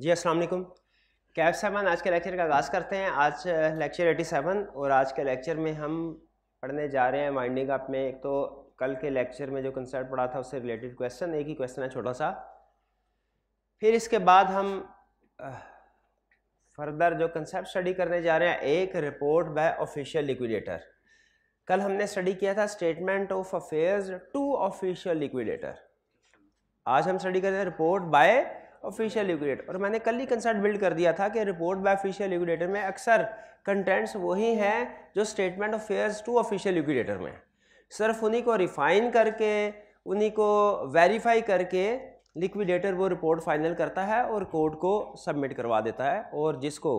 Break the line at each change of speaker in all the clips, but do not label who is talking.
जी अस्सलाम वालेकुम कैफ साहबान आज के लेक्चर का आगाज़ करते हैं आज लेक्चर एटी सेवन और आज के लेक्चर में हम पढ़ने जा रहे हैं माइंडिंग अप में एक तो कल के लेक्चर में जो कंसर्ट पढ़ा था उससे रिलेटेड क्वेश्चन एक ही क्वेश्चन है छोटा सा फिर इसके बाद हम फर्दर जो कंसेप्ट स्टडी करने जा रहे हैं एक रिपोर्ट बाय ऑफिशियल लिक्विडेटर कल हमने स्टडी किया था statement of affairs to official liquidator आज हम स्टडी कर रहे हैं रिपोर्ट बाय ऑफिशियल फेशियल और मैंने कल ही कंसर्ट बिल्ड कर दिया था कि रिपोर्ट बाय ऑफिशियल लिगुलेटर में अक्सर कंटेंट्स वही हैं जो statement of affairs to official liquidator में सिर्फ उन्हीं को रिफाइन करके उन्हीं को वेरीफाई करके लिक्विडेटर वो रिपोर्ट फाइनल करता है और कोर्ट को सबमिट करवा देता है और जिसको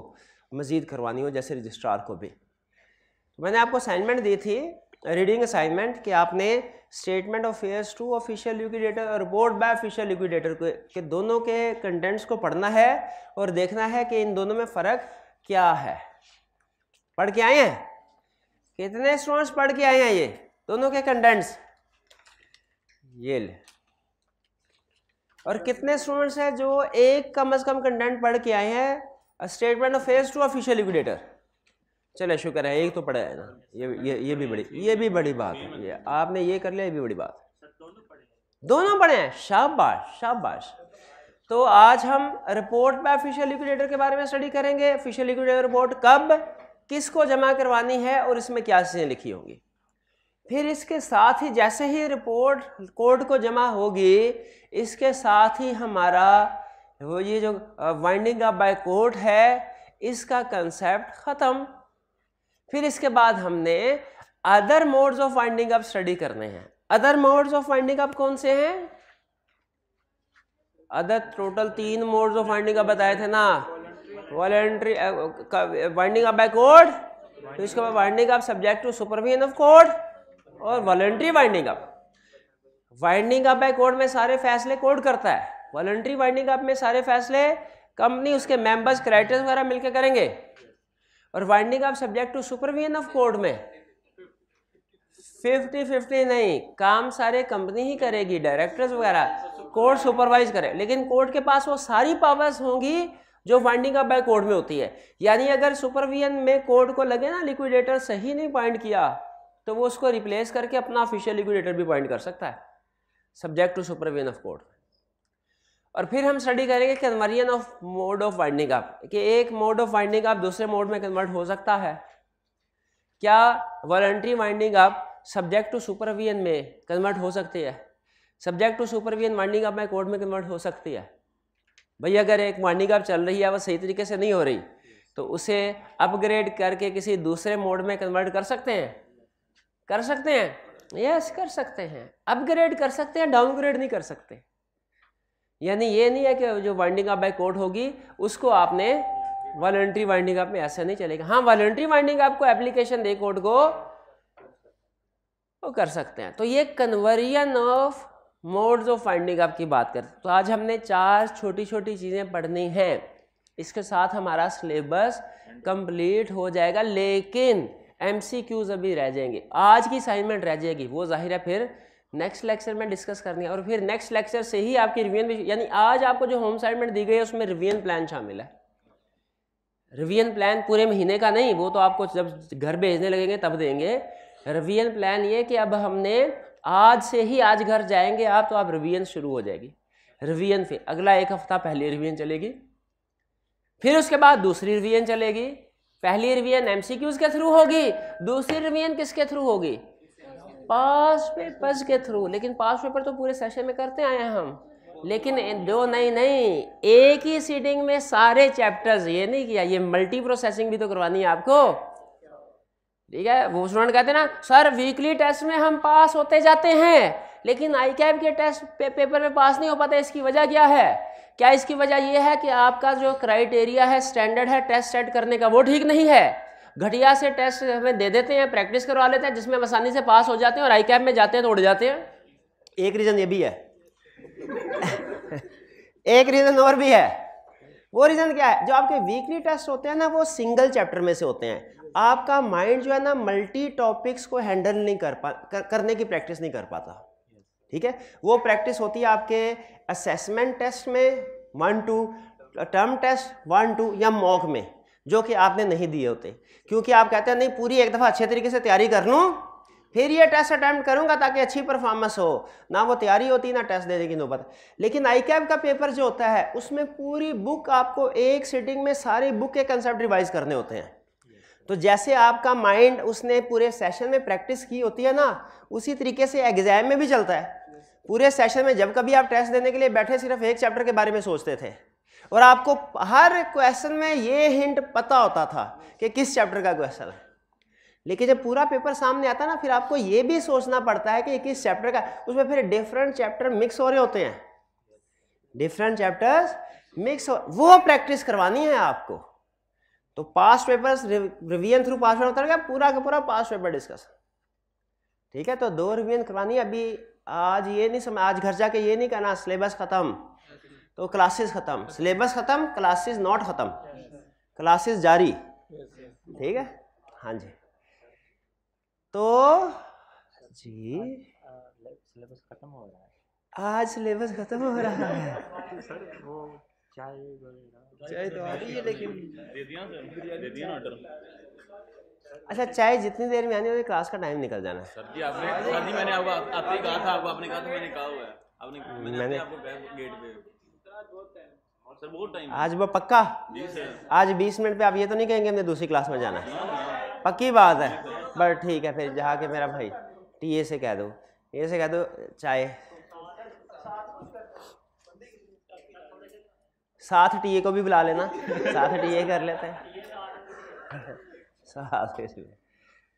मज़ीद करवानी हो जैसे रजिस्ट्रार को भी तो मैंने आपको असाइनमेंट दी थी रीडिंग असाइनमेंट कि आपने statement of affairs to official liquidator और बोर्ड बाय ऑफिशियल लिक्विडेटर को के दोनों के कंटेंट्स को पढ़ना है और देखना है कि इन दोनों में फ़र्क क्या है पढ़ के आए हैं कितने स्टूडेंट्स पढ़ के आए हैं ये दोनों के कंटेंट्स ये ले और कितने स्टूडेंट्स हैं जो एक कम अज कम कंटेंट पढ़ के आए हैं statement of affairs to official liquidator चले शुक्र है एक तो पढ़ा है ना ये ये ये भी बड़ी ये भी बड़ी बात है ये आपने ये कर लिया ये भी बड़ी बात है दोनों पढ़े हैं शाबाश शाबाश तो आज हम रिपोर्ट बाय ऑफिशियल लिक्विडेटर के बारे में स्टडी करेंगे ऑफिशियल लिक्विडेटर रिपोर्ट कब किसको जमा करवानी है और इसमें क्या चीज़ें लिखी होंगी फिर इसके साथ ही जैसे ही रिपोर्ट कोर्ट को जमा होगी इसके साथ ही हमारा वो ये जो वाइंडिंग अप बाय कोर्ट है इसका कंसेप्ट ख़त्म फिर इसके बाद हमने other modes of winding up study करने हैं other modes of winding up कौन से हैं अदर टोटल तीन मोड्स ऑफ वाइंडिंग अप बताए थे ना voluntary winding up by court तो इसके बाद winding up subject to supervision of court और voluntary winding up winding up by court में सारे फैसले कोड करता है वॉलेंट्री वाइंडिंग अप में सारे फैसले कंपनी उसके मेंबर्स क्राइटेरिया वगैरह मिलकर करेंगे और winding of subject to supervision of court में फिफ्टी फिफ्टी नहीं काम सारे कंपनी ही करेगी डायरेक्टर्स वगैरह कोर्ट सुपरवाइज करे लेकिन कोर्ट के पास वो सारी पावर्स होंगी जो वाइंडिंग अप बाय कोर्ट में होती है यानी अगर सुपरविजन में कोर्ट को लगे ना लिक्विडेटर सही नहीं पॉइंट किया तो वो उसको रिप्लेस करके अपना ऑफिशियल लिक्विडेटर भी पॉइंट कर सकता है subject to supervision of court और फिर हम स्टडी करेंगे conversion of mode of winding up कि एक मोड ऑफ वाइंडिंग अप दूसरे मोड में कन्वर्ट हो सकता है क्या voluntary winding up subject to supervision में कन्वर्ट हो सकती है subject to supervision winding up में कोड में कन्वर्ट हो सकती है भाई अगर एक वाइंडिंग अप चल रही है वह सही तरीके से नहीं हो रही तो उसे अपग्रेड करके किसी दूसरे मोड में कन्वर्ट कर सकते हैं कर सकते हैं यस yes, कर सकते हैं अपग्रेड कर सकते हैं डाउनग्रेड नहीं कर सकते यानी ये नहीं है कि जो वाइंडिंग अप बाय कोर्ट होगी उसको आपने वॉलेंट्री वाइंडिंग अप में ऐसा नहीं चलेगा हाँ वॉलेंट्री वाइंडिंग आपको एप्लीकेशन दे कोर्ट को वो कर सकते हैं तो ये conversion of modes of winding up की बात करते तो आज हमने चार छोटी छोटी चीज़ें पढ़नी हैं इसके साथ हमारा सिलेबस कंप्लीट हो जाएगा लेकिन एम अभी रह जाएंगे आज की असाइनमेंट रह जाएगी वो जाहिर है फिर नेक्स्ट लेक्चर में डिस्कस करनी है और फिर नेक्स्ट लेक्चर से ही आपकी रिव्यन यानी आज आपको जो होम असाइनमेंट दी गई है उसमें रिवीजन प्लान शामिल है रिवीजन प्लान पूरे महीने का नहीं वो तो आपको जब घर भेजने लगेंगे तब देंगे रिवियन प्लान ये कि अब हमने आज से ही आज घर जाएंगे आप तो आप रिवियन शुरू हो जाएगी रिवियन फिर अगला एक हफ्ता पहली रिवियन चलेगी फिर उसके बाद दूसरी रिवियन चलेगी पहली रिवियन एमसीक्यूज के थ्रू होगी दूसरी रिवियन किसके थ्रू होगी पास पेपर्स के थ्रू लेकिन पास पेपर तो पूरे सेशन में करते आए हैं हम लेकिन दो नहीं नहीं एक ही सीटिंग में सारे चैप्टर्स ये नहीं किया ये मल्टी प्रोसेसिंग भी तो करवानी है आपको ठीक है वो स्टूडेंट कहते हैं ना सर वीकली टेस्ट में हम पास होते जाते हैं लेकिन आई कैब के टेस्ट पे, पेपर में पास नहीं हो पाते इसकी वजह क्या है क्या इसकी वजह यह है कि आपका जो क्राइटेरिया है स्टैंडर्ड है टेस्ट सेट करने का वो ठीक नहीं है घटिया से टेस्ट हमें दे देते हैं प्रैक्टिस करवा लेते हैं जिसमें हम आसानी से पास हो जाते हैं और आई कैप में जाते हैं तो उड़ जाते हैं एक रीज़न ये भी है एक रीज़न और भी है वो रीज़न क्या है जो आपके वीकली टेस्ट होते हैं ना वो सिंगल चैप्टर में से होते हैं आपका माइंड जो है ना मल्टी टॉपिक्स को हैंडल नहीं कर पा कर, करने की प्रैक्टिस नहीं कर पाता ठीक है वो प्रैक्टिस होती है आपके असेसमेंट टेस्ट में one two term test one two या मॉक में जो कि आपने नहीं दिए होते क्योंकि आप कहते हैं नहीं पूरी एक दफ़ा अच्छे तरीके से तैयारी कर लूँ फिर ये टेस्ट अटैम्प्ट करूंगा ताकि अच्छी परफॉर्मेंस हो ना वो तैयारी होती ना टेस्ट देने की नौबत लेकिन आई कैब का पेपर जो होता है उसमें पूरी बुक आपको एक सिटिंग में सारी बुक के कंसेप्ट रिवाइज करने होते हैं तो जैसे आपका माइंड उसने पूरे सेशन में प्रैक्टिस की होती है ना उसी तरीके से एग्जाम में भी चलता है पूरे सेशन में जब कभी आप टेस्ट देने के लिए बैठे सिर्फ एक चैप्टर के बारे में सोचते थे और आपको हर क्वेश्चन में ये हिंट पता होता था कि किस चैप्टर का क्वेश्चन है लेकिन जब पूरा पेपर सामने आता ना फिर आपको ये भी सोचना पड़ता है कि किस चैप्टर का उसमें फिर डिफरेंट चैप्टर मिक्स हो रहे होते हैं डिफरेंट चैप्टर्स मिक्स हो वो प्रैक्टिस करवानी है आपको तो past papers revision through past paper होता है पूरा का पूरा पास्ट पेपर डिस्कस ठीक है तो दो रिवीजन करवानी है अभी आज ये नहीं समझ आज घर जाके ये नहीं करना सिलेबस खत्म तो क्लासेस ख़त्म सिलेबस ख़त्म क्लासेस नॉट ख़त्म क्लासेस जारी ठीक है हाँ जी तो जी सिलेबस खत्म हो रहा है आज सिलेबस खत्म हो रहा है सर वो चाय चाय तो आ रही है लेकिन दे दिया दे दिया ऑर्डर अच्छा चाय जितनी देर में आनी होगी क्लास का टाइम निकल जाना सर जी आपने सर जी मैंने आपको आते कहा था आपको आपने कहा था मैंने कहा हुआ है आपने मैंने आपको गेट पे सर बहुत टाइम आज वो पक्का आज बीस मिनट पे आप ये तो नहीं कहेंगे हमने दूसरी क्लास में जाना हाँ, हाँ। पक्की बात है बट ठीक है फिर जहाँ के मेरा भाई टी से कह दो ये से कह दो चाय साथ टीए को भी बुला लेना साथ टीए कर लेते हैं साथ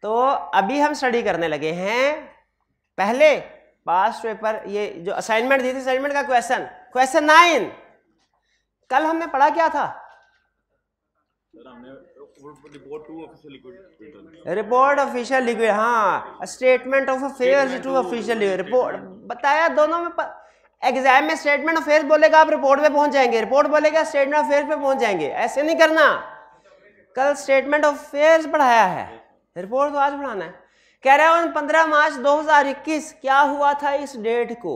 तो अभी हम स्टडी करने लगे हैं पहले पास्ट पेपर ये जो असाइनमेंट दी थी असाइनमेंट का क्वेश्चन क्वेश्चन नाइन कल हमने पढ़ा क्या था रिपोर्ट ऑफिशियल लिक्विड हाँ statement of affairs to official report बताया दोनों में एग्जाम में स्टेटमेंट ऑफ अफेयर बोलेगा आप रिपोर्ट पे पहुंच जाएंगे रिपोर्ट बोलेगा स्टेटमेंट ऑफ अफेयर पे पहुंच जाएंगे ऐसे नहीं करना कल स्टेटमेंट ऑफ अफेयर्स पढ़ाया है रिपोर्ट तो आज पढ़ाना है कह रहा है पंद्रह मार्च 2021 क्या हुआ था इस डेट को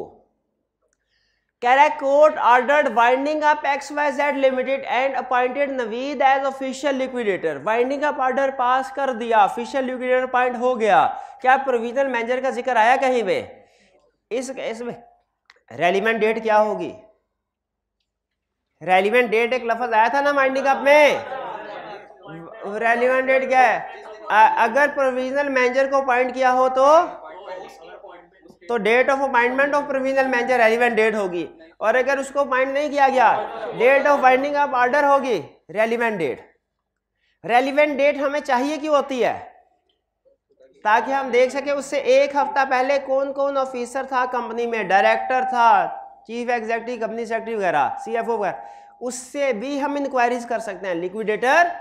कैरा court ordered winding up x y z limited and appointed Naveed as official liquidator winding up order pass कर दिया ऑफिशियल लिक्विडेटर अपॉइंट हो गया क्या प्रोविजनल मैनेजर का जिक्र आया कहीं पे इस इसमें रेलिवेंट डेट क्या होगी रेलिवेंट डेट एक लफज आया था ना वाइंडिंग अप में रेलिवेंट डेट क्या है अगर प्रोविजनल मैनेजर को अपॉइंट किया हो तो तो date of appointment of provisional manager relevant date होगी और अगर उसको अपॉइंट नहीं किया गया date of winding of order होगी रेलिवेंट डेट रेलिवेंट डेट हमें चाहिए क्यों होती है ताकि हम देख सके उससे एक हफ्ता पहले कौन कौन ऑफिसर था कंपनी में डायरेक्टर था चीफ एग्जीक्यूटिव कंपनी सेक्रेटरी वगैरह सीएफओ वगैरह उससे भी हम इंक्वायरीज कर सकते हैं लिक्विडेटर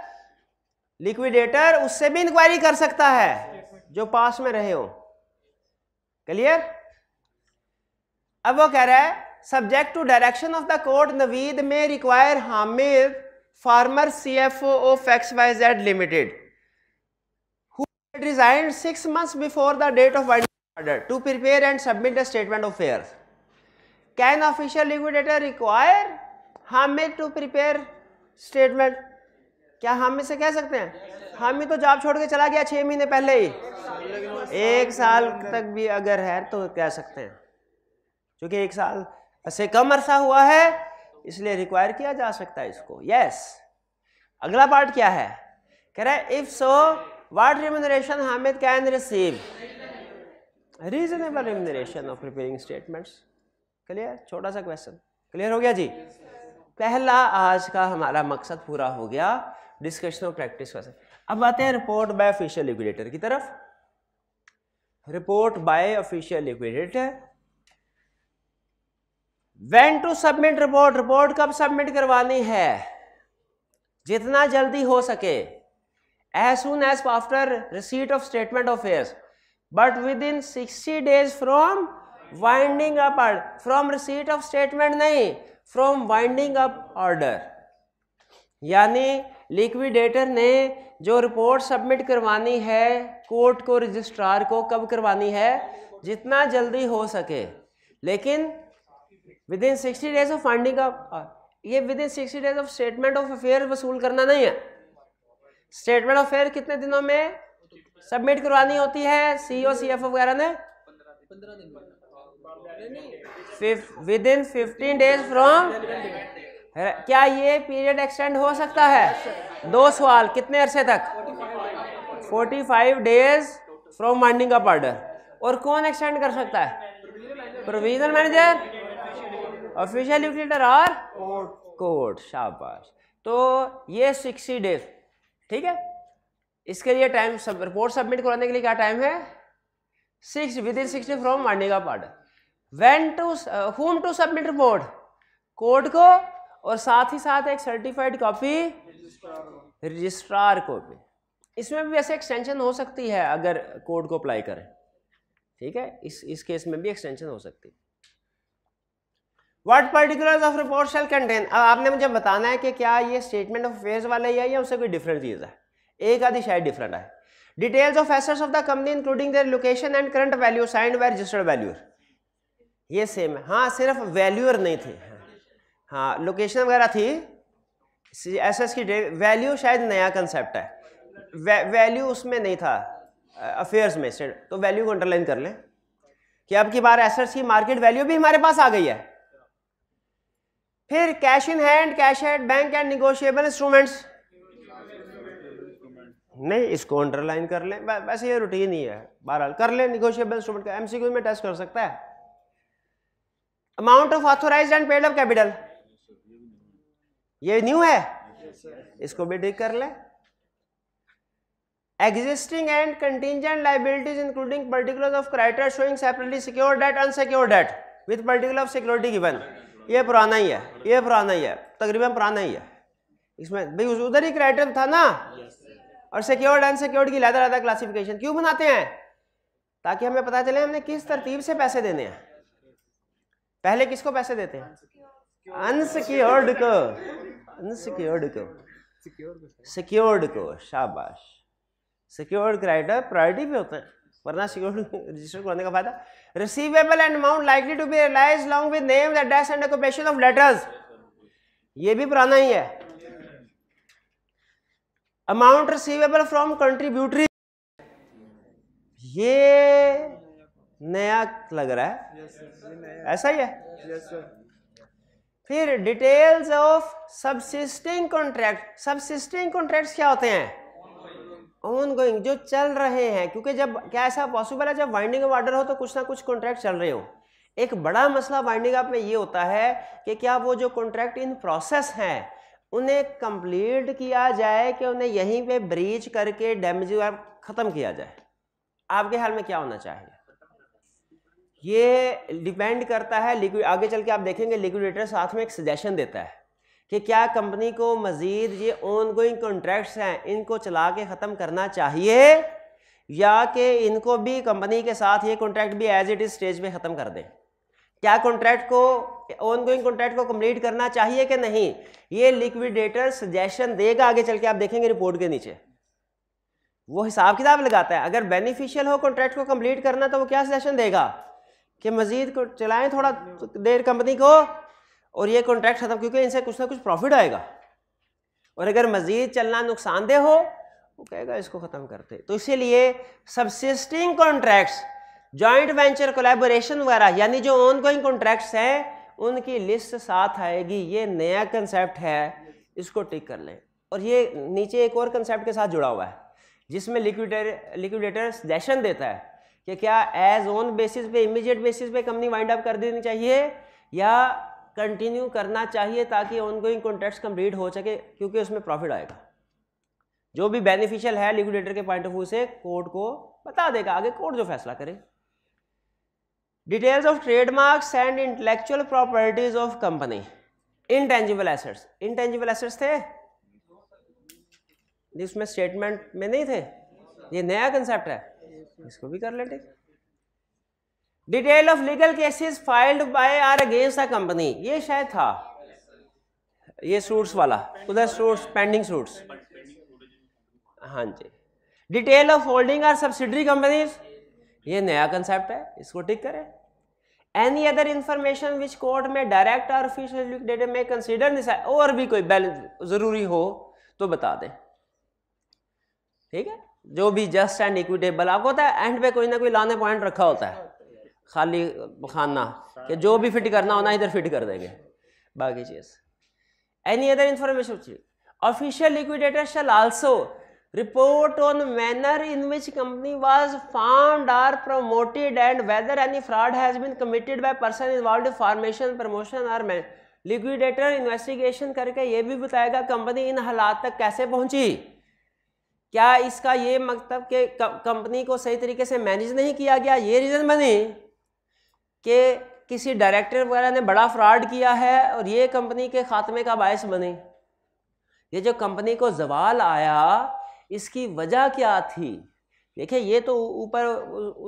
लिक्विडेटर उससे भी इंक्वायरी कर सकता है जो पास में रहे हो क्लियर अब वो कह रहा है subject to direction of the court Naveed में require Hamid former C F O of x y z limited resign six month before the date of order to prepare and submit the statement of affair can official liquidator require Hamid to prepare statement क्या हामिद से कह सकते हैं हामिद तो job छोड़ के चला गया छह महीने पहले ही एक साल तक भी अगर है तो कह सकते हैं क्योंकि एक साल से कम अरसा हुआ है इसलिए रिक्वायर किया जा सकता है इसको यस yes. अगला पार्ट क्या है कह रहा है if so what remuneration Hamid can receive reasonable remuneration of preparing statements clear छोटा सा क्वेश्चन क्लियर हो गया जी पहला आज का हमारा मकसद पूरा हो गया डिस्कशन और प्रैक्टिस का अब आते हैं रिपोर्ट बाय ऑफिशियल लिक्विडेटर की तरफ report by official liquidator when to submit report report कब सबमिट करवानी है जितना जल्दी हो सके as soon as after receipt of statement of affairs but within sixty days from winding up from receipt of statement नहीं from winding up order यानी liquidator ने जो रिपोर्ट सबमिट करवानी है कोर्ट को रजिस्ट्रार को कब करवानी है जितना जल्दी हो सके लेकिन within sixty days of winding ये within sixty days of statement of affair वसूल करना नहीं है स्टेटमेंट ऑफ अफेयर कितने दिनों में सबमिट करवानी होती है सी ओ सी एफ वगैरह ने within fifteen days from क्या ये पीरियड एक्सटेंड हो सकता है दो सवाल कितने अरसे तक forty five days from winding up order और कौन एक्सटेंड कर सकता है
प्रोविजनल मैनेजर
ऑफिशियल यूक्लिटर और कोड शाबाश तो ये सिक्सटी डेज ठीक है इसके लिए टाइम सब रिपोर्ट सबमिट कराने के लिए क्या टाइम है six within sixty from Monday का part when to home to submit report court को और साथ ही साथ एक सर्टिफाइड कॉपी रजिस्ट्रार को भी इसमें भी वैसे एक्सटेंशन हो सकती है अगर कोर्ट को अप्लाई करें ठीक है इस इस केस में भी एक्सटेंशन हो सकती है what particulars of report shall contain अब आपने मुझे बताना है कि क्या ये स्टेटमेंट ऑफ अफेयर्स वाला ही है या उससे कोई डिफरेंट चीज़ है एक आदि शायद डिफरेंट है details of assets of the company including their location and current value signed by registered valuer ये सेम है हाँ सिर्फ वैल्यूअर नहीं थी हाँ लोकेशन वगैरह थी एसर्स की वैल्यू शायद नया कंसेप्ट है वैल्यू उसमें नहीं था अफेयर्स में तो वैल्यू को अंडरलाइन कर लें कि अब की बार एसर्स की मार्केट वैल्यू भी हमारे पास आ गई है फिर cash in hand cash at bank and negotiable instruments नहीं इसको अंडरलाइन कर लें वैसे ये रूटीन ही है बहरहाल कर लें निगोशिएबल इंस्ट्रूमेंट का एमसीक्यू में टेस्ट कर सकता है amount of authorise and paid of capital ये न्यू है इसको भी ठीक कर लें existing and contingent liabilities including particular of creditor showing separately secure debt unsecure debt with particular security given ये पुराना ही है ये पुराना ही है तकरीबन पुराना ही है इसमें भाई उधर ही क्राइटेरियम था ना और सिक्योर्ड सिक्योर्ड की लहदा लहदा क्लासिफिकेशन क्यों बनाते हैं ताकि हमें पता चले हमने किस तरतीब से पैसे देने हैं पहले किसको पैसे देते हैं अनसिक्योर्ड को अनसिक्योर्ड को सिक्योर्ड को शाबाश सिक्योर्ड क्राइटर प्रायोरिटी भी होते हैं वरना सिक्योर्ड रजिस्टर करने का फायदा receivable and amount likely to be realise long with name address and occupation of letters ये भी पुराना ही है अमाउंट रिसीवेबल फ्रॉम कंट्रीब्यूटरी ये नया लग रहा है yes, ऐसा ही है yes, फिर details of subsisting contract subsisting contracts क्या होते हैं ऑन गोइंग जो चल रहे हैं क्योंकि जब क्या ऐसा पॉसिबल है जब वाइंडिंग ऑफ ऑर्डर हो तो कुछ ना कुछ कॉन्ट्रैक्ट चल रहे हो एक बड़ा मसला वाइंडिंग अप में ये होता है कि क्या वो जो कॉन्ट्रैक्ट इन प्रोसेस हैं उन्हें कंप्लीट किया जाए कि उन्हें यहीं पे ब्रीच करके डैमेज ख़त्म किया जाए आपके हाल में क्या होना चाहिए ये डिपेंड करता है लिक्विड आगे चल के आप देखेंगे लिक्विडेटर साथ में एक सजेशन देता है कि क्या कंपनी को मज़ीद ये ऑन गोइंग कॉन्ट्रैक्ट्स हैं इनको चला के ख़त्म करना चाहिए या कि इनको भी कंपनी के साथ ये कॉन्ट्रैक्ट भी एज इट इज़ स्टेज में ख़त्म कर दें क्या कॉन्ट्रैक्ट को ऑन गोइंग कॉन्ट्रैक्ट को कम्प्लीट करना चाहिए कि नहीं ये लिक्विडेटर सजेशन देगा आगे चल के आप देखेंगे रिपोर्ट के नीचे वो हिसाब किताब लगाता है अगर बेनिफिशियल हो कॉन्ट्रैक्ट को कम्प्लीट करना तो वो क्या सजेशन देगा कि मज़ीद चलाएं थोड़ा देर कंपनी को और ये कॉन्ट्रैक्ट ख़त्म क्योंकि इनसे कुछ ना कुछ प्रॉफिट आएगा और अगर मज़ीद चलना नुकसानदेह हो वो कहेगा इसको ख़त्म करते तो इसीलिए subsisting contracts joint venture collaboration वगैरह यानी जो ऑन गोइंग कॉन्ट्रैक्ट्स हैं उनकी लिस्ट साथ आएगी ये नया कंसेप्ट है इसको टिक कर लें और ये नीचे एक और कंसेप्ट के साथ जुड़ा हुआ है जिसमें लिक्विडेटर लिक्विडेटर सजेशन देता है कि क्या एज ऑन बेसिस पे इमीडिएट बेसिस पे कंपनी वाइंड अप कर देनी चाहिए या कंटिन्यू करना चाहिए ताकि ऑनगोइंग कॉन्ट्रैक्ट्स कंप्लीट हो सके क्योंकि उसमें प्रॉफिट आएगा जो भी बेनिफिशियल है लिक्विडेटर के पॉइंट ऑफ व्यू से कोर्ट को बता देगा आगे कोर्ट जो फैसला करे details of trademarks and intellectual properties of company intangible assets intangible assets थे जिसमें स्टेटमेंट में नहीं थे ये नया कंसेप्ट है इसको भी कर लेते detail of legal cases filed by or against the company ये शायद था ये सूट्स वाला उधर सूट्स पेंडिंग सूट्स हाँ जी detail of holding or subsidiary companies ये नया कंसेप्ट है इसको टिक करें any other information which court में डायरेक्ट और ऑफिशियल डेटा में कंसीडर और भी कोई बैलेंस जरूरी हो तो बता दें ठीक है जो भी जस्ट एंड इक्विटेबल आपको होता है एंड पे कोई ना कोई लाने पॉइंट रखा होता है खाली खाना कि जो भी फिट करना होना इधर फिट कर देंगे बाकी चीज़ any other information official liquidator shall also report on manner in which company was found or promoted and whether any fraud has been committed by person involve formation promotion or man liquidator investigation करके ये भी बताएगा company इन हालात तक कैसे पहुंची क्या इसका ये मतलब कि कंपनी को सही तरीके से मैनेज नहीं किया गया ये रीजन बनी कि किसी डायरेक्टर वगैरह ने बड़ा फ्रॉड किया है और ये कंपनी के खात्मे का बायस बने ये जो कंपनी को जवाल आया इसकी वजह क्या थी देखिए ये तो ऊपर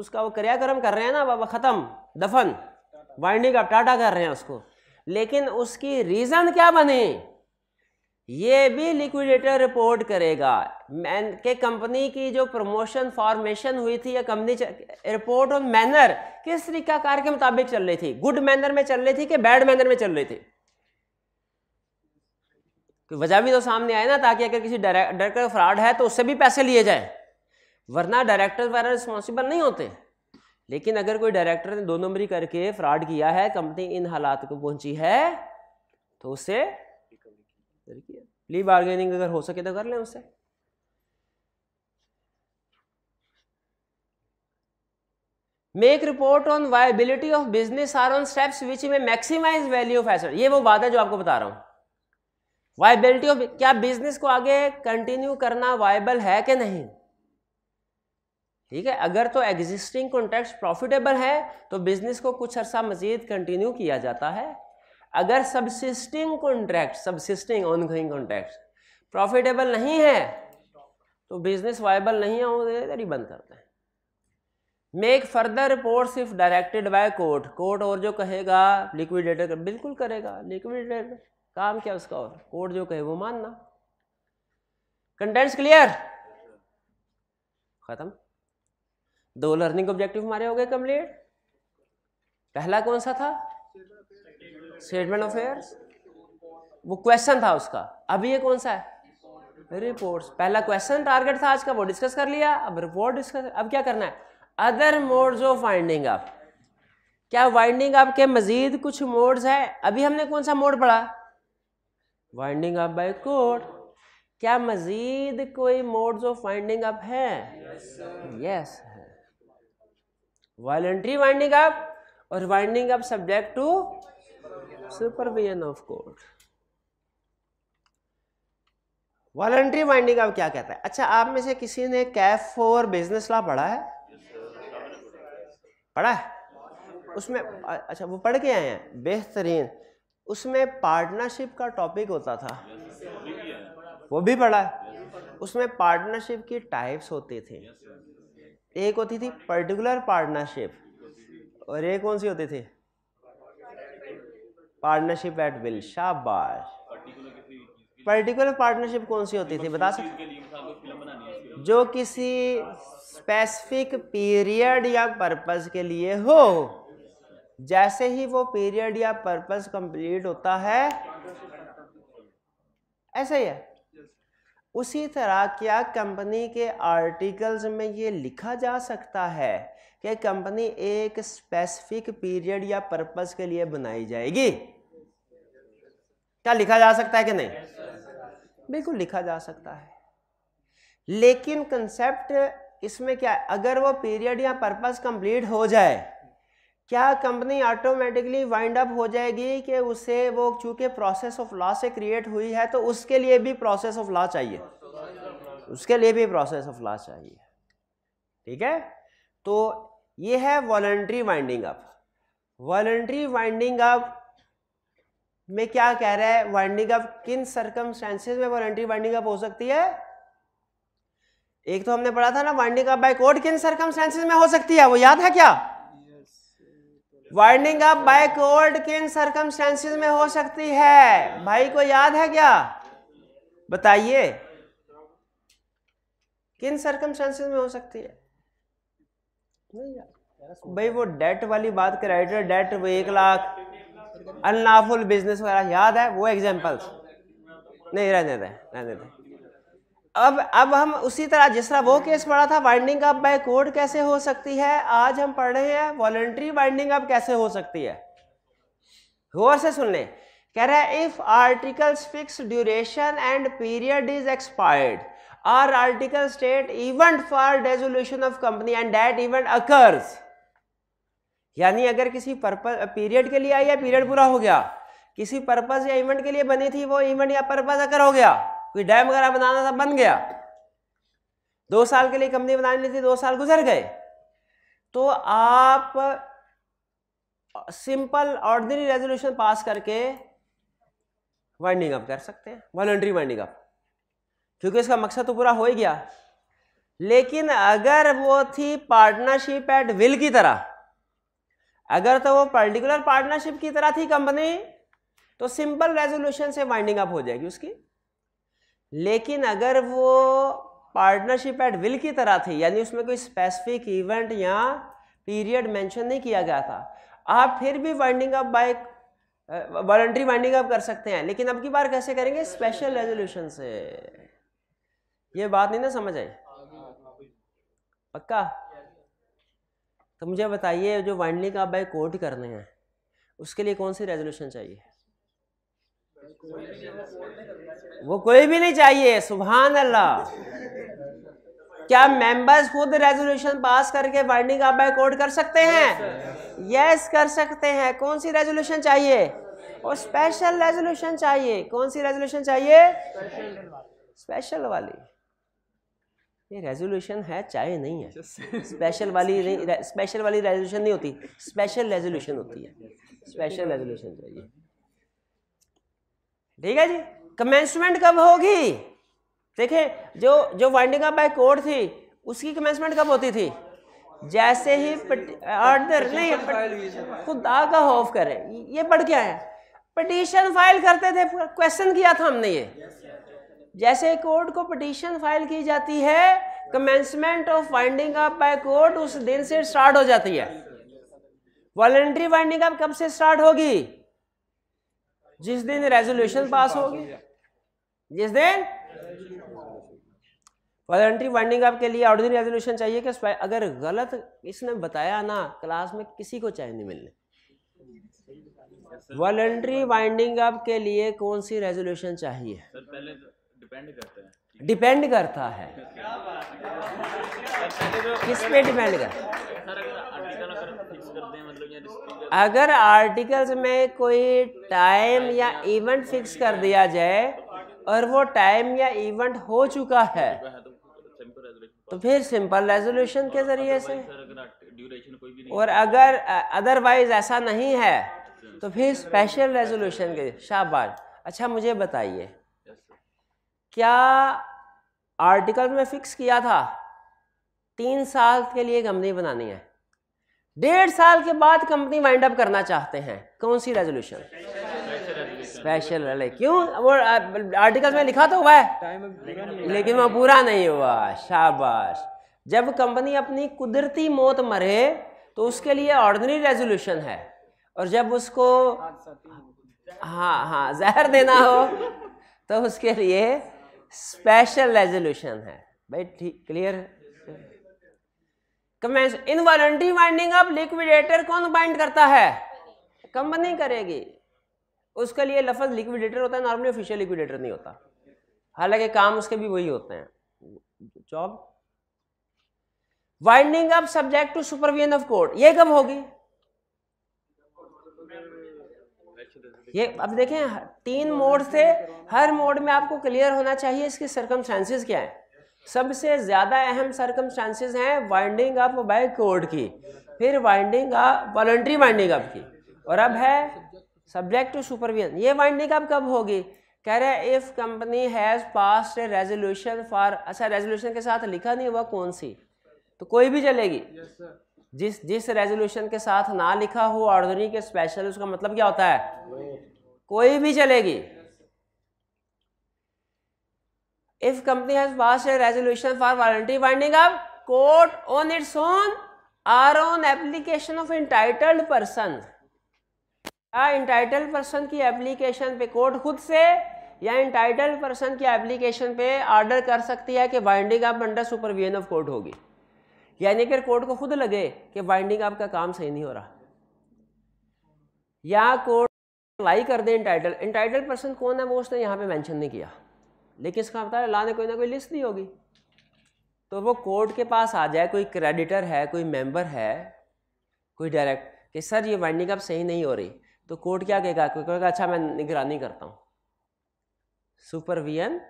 उसका वो क्रियाक्रम कर रहे हैं ना बाबा ख़त्म दफन वाइंडिंग अप टाटा कर रहे हैं उसको लेकिन उसकी रीज़न क्या बने ये भी लिक्विडेटर रिपोर्ट करेगा मैन के कंपनी की जो प्रमोशन फॉर्मेशन हुई थी या कंपनी रिपोर्ट और मैनर किस तरीकाकार के मुताबिक चल रही थी गुड मैनर में चल रही थी कि बैड मैनर में चल रही थी वजह भी तो सामने आए ना ताकि अगर किसी डायरेक्टर फ्रॉड है तो उससे भी पैसे लिए जाए वरना डायरेक्टर वगैरह रिस्पॉन्सिबल नहीं होते लेकिन अगर कोई डायरेक्टर ने दो नंबरी करके फ्रॉड किया है कंपनी इन हालात को पहुंची है तो उसे तो किया प्ली बार्गेनिंग अगर हो सके तो कर लें उससे make report on viability of business or on steps which may maximise value of asset ये वो बात है जो आपको बता रहा हूं वायबिलिटी ऑफ क्या बिजनेस को आगे कंटिन्यू करना वायबल है कि नहीं ठीक है अगर तो एग्जिस्टिंग कॉन्ट्रैक्ट प्रॉफिटेबल है तो बिजनेस को कुछ अरसा मजीद कंटिन्यू किया जाता है अगर subsisting contract subsisting ongoing contract profitable नहीं है तो बिजनेस वायबल नहीं है वो इधर ही बंद करते हैं make further report if directed by court court और जो कहेगा लिक्विडेटर कर, बिल्कुल करेगा लिक्विडेटर काम क्या उसका और कोर्ट जो कहे वो मानना कंटेंट्स क्लियर खत्म दो लर्निंग ऑब्जेक्टिव हमारे हो गए कंप्लीट पहला कौन सा था स्टेटमेंट ऑफ अफेयर्स वो क्वेश्चन था उसका अभी ये कौन सा है रिपोर्ट्स पहला क्वेश्चन टारगेट था आज का वो डिस्कस कर लिया अब रिपोर्ट डिस्कस अब क्या करना है अदर मोड्स ऑफ फाइंडिंग आप क्या वाइंडिंग अप के मजीद कुछ मोड्स है अभी हमने कौन सा मोड पढ़ा वाइंडिंग अप बाय कोड क्या मजीद कोई मोड्स ऑफ फाइंडिंग अप है यस वॉलेंट्री वाइंडिंग अप और winding up subject to supervision of court voluntary winding अब क्या कहता है अच्छा आप में से किसी ने कैफ फॉर बिजनेस लॉ पढ़ा है पढ़ा है उसमें अच्छा वो पढ़ के आए हैं बेहतरीन उसमें पार्टनरशिप का टॉपिक होता था वो भी पढ़ा है उसमें पार्टनरशिप की टाइप्स होती थी एक होती थी पर्टिकुलर पार्टनरशिप और एक कौन सी होती थी पार्टनरशिप एट विल शाबाश पर्टिकुलर पार्टनरशिप कौन सी होती थी बता सकते जो किसी स्पेसिफिक पीरियड या पर्पस के लिए हो जैसे ही वो पीरियड या पर्पस कंप्लीट होता है ऐसा ही है उसी तरह क्या कंपनी के आर्टिकल्स में ये लिखा जा सकता है कि कंपनी एक स्पेसिफिक पीरियड या पर्पस के लिए बनाई जाएगी क्या लिखा जा सकता है कि नहीं बिल्कुल लिखा जा सकता है लेकिन कंसेप्ट इसमें क्या है अगर वो पीरियड या पर्पस कंप्लीट हो जाए क्या कंपनी ऑटोमेटिकली वाइंड अप हो जाएगी कि उसे वो चूंकि प्रोसेस ऑफ लॉ से क्रिएट हुई है तो उसके लिए भी प्रोसेस ऑफ लॉ चाहिए उसके लिए भी प्रोसेस ऑफ लॉ चाहिए ठीक है तो ये है voluntary winding up voluntary winding up में क्या कह रहा है वाइंडिंग अप किन सर्कमस्टेंसेज में वॉल्ट्री वाइंडिंग अप हो सकती है एक तो हमने पढ़ा था ना वाइंडिंग अप बाय कोड किन सर्कमस्टेंसेज में हो सकती है वो याद है क्या वाइंडिंग अप कोल्ड किन सर्कमस्टेंसेस में हो सकती है भाई को याद है क्या बताइए किन सर्कमस्टेंसेस में हो सकती है भाई वो डेट वाली बात कर रहे डेट एक लाख अनलाफुल बिजनेस वगैरह याद है वो एग्जांपल्स नहीं रहने दे रहने दें अब अब हम उसी तरह जिस तरह वो केस पढ़ा था वाइंडिंग अप बाय कोड कैसे हो सकती है आज हम पढ़ रहे हैं वॉलेंट्री वाइंडिंग अप कैसे हो सकती है गौर से सुन ले कह रहा है if articles fix duration and period is expired or article state event for dissolution of company and that event occurs यानी अगर किसी पर्पज पीरियड के लिए आई है पीरियड पूरा हो गया किसी पर्पज या इवेंट के लिए बनी थी वो इवेंट या पर्पज अकर हो गया कोई डैम वगैरह बनाना था बन गया दो साल के लिए कंपनी बनाने ली थी दो साल गुजर गए तो आप सिंपल ऑर्डिनरी रेजोल्यूशन पास करके वाइंडिंग अप कर सकते हैं वॉलेंट्री वाइंडिंग अप क्योंकि इसका मकसद तो पूरा हो ही गया लेकिन अगर वो थी पार्टनरशिप एट विल की तरह अगर तो वो पर्टिकुलर पार्टनरशिप की तरह थी कंपनी तो सिंपल रेजोल्यूशन से वाइंडिंग अप हो जाएगी उसकी लेकिन अगर वो पार्टनरशिप एट विल की तरह थी यानी उसमें कोई स्पेसिफिक इवेंट या पीरियड मेंशन नहीं किया गया था आप फिर भी winding up by voluntary winding up कर सकते हैं लेकिन अब की बार कैसे करेंगे स्पेशल रेजोल्यूशन से ये बात नहीं ना समझ आई पक्का तो मुझे बताइए जो वाइंडिंग अप बाय कोर्ट करने हैं उसके लिए कौन सी रेजोल्यूशन चाहिए वो कोई भी नहीं चाहिए सुबहान अल्लाह क्या मेंबर्स खुद रेजोल्यूशन पास करके वर्डिंग आप बाय कोड कर सकते हैं यस कर सकते हैं कौन सी रेजोल्यूशन चाहिए और स्पेशल रेजोल्यूशन चाहिए कौन सी रेजोल्यूशन चाहिए स्पेशल वाली ये रेजोल्यूशन है चाहे नहीं है स्पेशल वाली नहीं स्पेशल वाली रेजोल्यूशन नहीं होती स्पेशल रेजोल्यूशन होती है स्पेशल रेजोल्यूशन चाहिए ठीक है जी कमेंसमेंट कब होगी देखें जो जो वाइंडिंग अप बाय कोड थी उसकी कमेंसमेंट कब होती थी जैसे ही ऑर्डर नहीं खुदा का होफ करें ये पढ़ क्या है पटिशन फाइल करते थे क्वेश्चन किया था हमने ये जैसे कोर्ट को पटिशन फाइल की जाती है commencement of winding up by court उस दिन से स्टार्ट हो जाती है वॉलेंट्री वाइंडिंग अप कब से स्टार्ट होगी जिस दिन रेजोल्यूशन पास होगी जिस दिन वॉलंट्री वाइंडिंग अप के लिए ऑर्डिनरी रेजोल्यूशन चाहिए कि अगर गलत इसने बताया ना क्लास में किसी को चाहे नहीं मिलने वॉलंट्री वाइंडिंग अप के लिए कौन सी रेजोल्यूशन चाहिए सर पहले डिपेंड तो करता है डिपेंड करता है किस पे डिपेंड करता अगर आर्टिकल्स मतलब में कोई टाइम या इवेंट फिक्स कर दिया जाए और वो टाइम या इवेंट हो चुका है तो, तो फिर सिंपल रेजोल्यूशन के जरिए से और अगर अदरवाइज ऐसा नहीं है अच्छा, तो फिर स्पेशल रेजोल्यूशन के शाबाश अच्छा मुझे बताइए क्या आर्टिकल में फिक्स किया था तीन साल के लिए कंपनी बनानी है डेढ़ साल के बाद कंपनी वाइंड अप करना चाहते हैं कौन सी रेजोल्यूशन स्पेशल वाले क्यों वो आर्टिकल में लिखा तो हुआ है लेकिन वो पूरा नहीं हुआ शाबाश जब कंपनी अपनी कुदरती मौत मरे तो उसके लिए ऑर्डनरी रेजोल्यूशन है और जब उसको हाँ हाँ जहर देना हो तो उसके लिए स्पेशल रेजोल्यूशन है भाई ठीक clear commence in voluntary winding अब लिक्विडेटर कौन बाइंड करता है कंपनी करेगी उसके लिए लफज लिक्विडेटर होता है नॉर्मली ऑफिशियल लिक्विडेटर नहीं होता हालांकि काम उसके भी वही होते हैं जॉब winding up subject to supervision of court ये कब होगी ये अब देखें तीन मोड से हर मोड में आपको क्लियर होना चाहिए इसके सरकमस्टांसेस क्या हैं सबसे ज़्यादा अहम सरकमस्टांसेस हैं वाइंडिंग अप बाय कोर्ट की फिर winding up voluntary winding up की और अब है सब्जेक्ट टू सुपरविजन ये वाइंडिंग अप कब होगी कह रहे हैं if company has pass a resolution for अच्छा रेजोल्यूशन के साथ लिखा नहीं हुआ कौन सी तो कोई भी चलेगी जिस जिस रेजोल्यूशन के साथ ना लिखा हो ऑर्डनरी के स्पेशल उसका मतलब क्या होता है कोई भी चलेगी if company has pass a resolution for voluntary winding up court on its own or on application of entitled person या इंटाइटल पर्सन की एप्लीकेशन पे कोर्ट खुद से या इंटाइटल पर्सन की एप्लीकेशन पे आर्डर कर सकती है कि बाइंडिंग आप अंडर सुपरविजन ऑफ कोर्ट होगी यानी कि कोर्ट को खुद लगे कि बाइंडिंग आपका काम सही नहीं हो रहा या कोर्ट अप्लाई कर दे इंटाइटल इंटाइटल पर्सन कौन है वो उसने यहाँ पे मेंशन नहीं किया लेकिन इसका पता मतलब है ला ने कोई ना कोई लिस्ट दी होगी तो वो कोर्ट के पास आ जाए कोई क्रेडिटर है कोई मेंबर है कोई डायरेक्ट कि सर ये बाइंडिंग आप सही नहीं हो रही तो कोर्ट क्या कहेगा कहेगा अच्छा मैं निगरानी करता हूँ सुपरविजन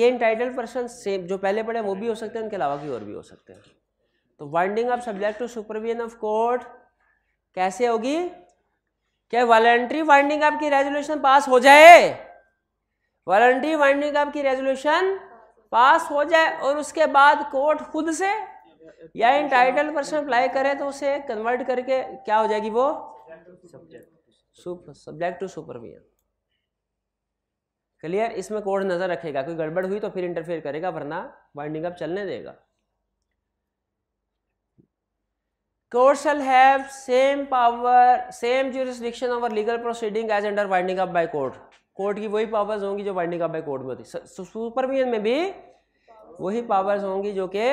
ये इंटाइटल पर्सन सेम जो पहले पढ़े वो भी हो सकते हैं उनके अलावा की और भी हो सकते हैं तो winding of subject to supervision of court कैसे होगी क्या वॉलेंट्री वाइंडिंग की रेजोल्यूशन पास हो जाए वॉलेंट्री वाइंडिंग की रेजोल्यूशन पास हो जाए और उसके बाद कोर्ट खुद से या इन टाइटल पर्सन अप्लाई करें तो उसे कन्वर्ट करके क्या हो जाएगी वो सब्जेक्ट टू सुपरविजन क्लियर इसमें कोड नज़र रखेगा कोई गड़बड़ हुई तो फिर इंटरफेयर करेगा वरना बाइंडिंग अप चलने देगा court shall have same power same jurisdiction over legal proceeding as under winding up by court court की वही पावर्स होंगी जो बाइंडिंग अप बाय कोर्ट में होती सुपरविजन में भी वही पावर्स होंगी जो कि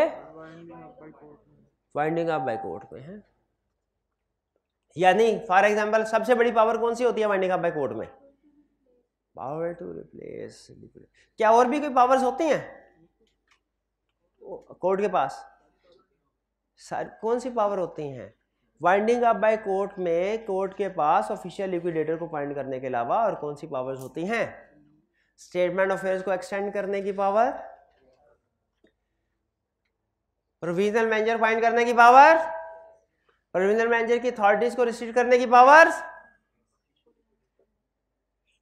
वाइंडिंग अप बैकवर्ड में है यानी फॉर एग्जाम्पल सबसे बड़ी पावर कौन सी होती है वाइंडिंग अप बैकवर्ड में पावर टू रिप्लेस क्या और भी कोई पावर्स होती हैं कोर्ट के पास सर कौन सी पावर होती हैं वाइंडिंग अप बाय कोर्ट में कोर्ट के पास ऑफिशियल लिक्विडेटर को फाइंड करने के अलावा और कौन सी पावर्स होती हैं स्टेटमेंट ऑफ अफेयर्स को एक्सटेंड करने की पावर प्रोविजनल मैनेजर फाइंड करने की पावर प्रोविजनल मैनेजर की अथॉरिटीज को रिस्ट्रिक्ट करने की पावर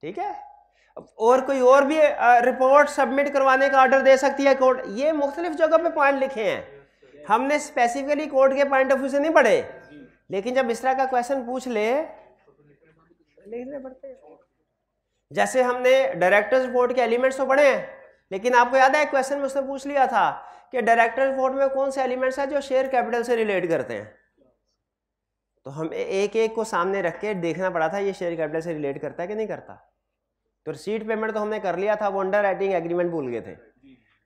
ठीक है और कोई और भी रिपोर्ट सबमिट करवाने का ऑर्डर दे सकती है कोर्ट ये मुख्तलिफ जगह पे पॉइंट लिखे हैं हमने स्पेसिफिकली कोर्ट के पॉइंट ऑफ व्यू से नहीं पढ़े लेकिन जब इस तरह का क्वेश्चन पूछ ले लिखने पड़ते हैं जैसे हमने डायरेक्टर्स बोर्ड के एलिमेंट्स तो पढ़े हैं लेकिन आपको याद है क्वेश्चन में उसने पूछ लिया था कि डायरेक्टर रिपोर्ट में कौन से एलिमेंट्स हैं जो शेयर कैपिटल से रिलेट करते हैं तो हम एक एक को सामने रख के देखना पड़ा था ये शेयर कैपिटल से रिलेट करता है कि नहीं करता तो रिसीट पेमेंट तो हमने कर लिया था वो अंडर राइटिंग एग्रीमेंट भूल गए थे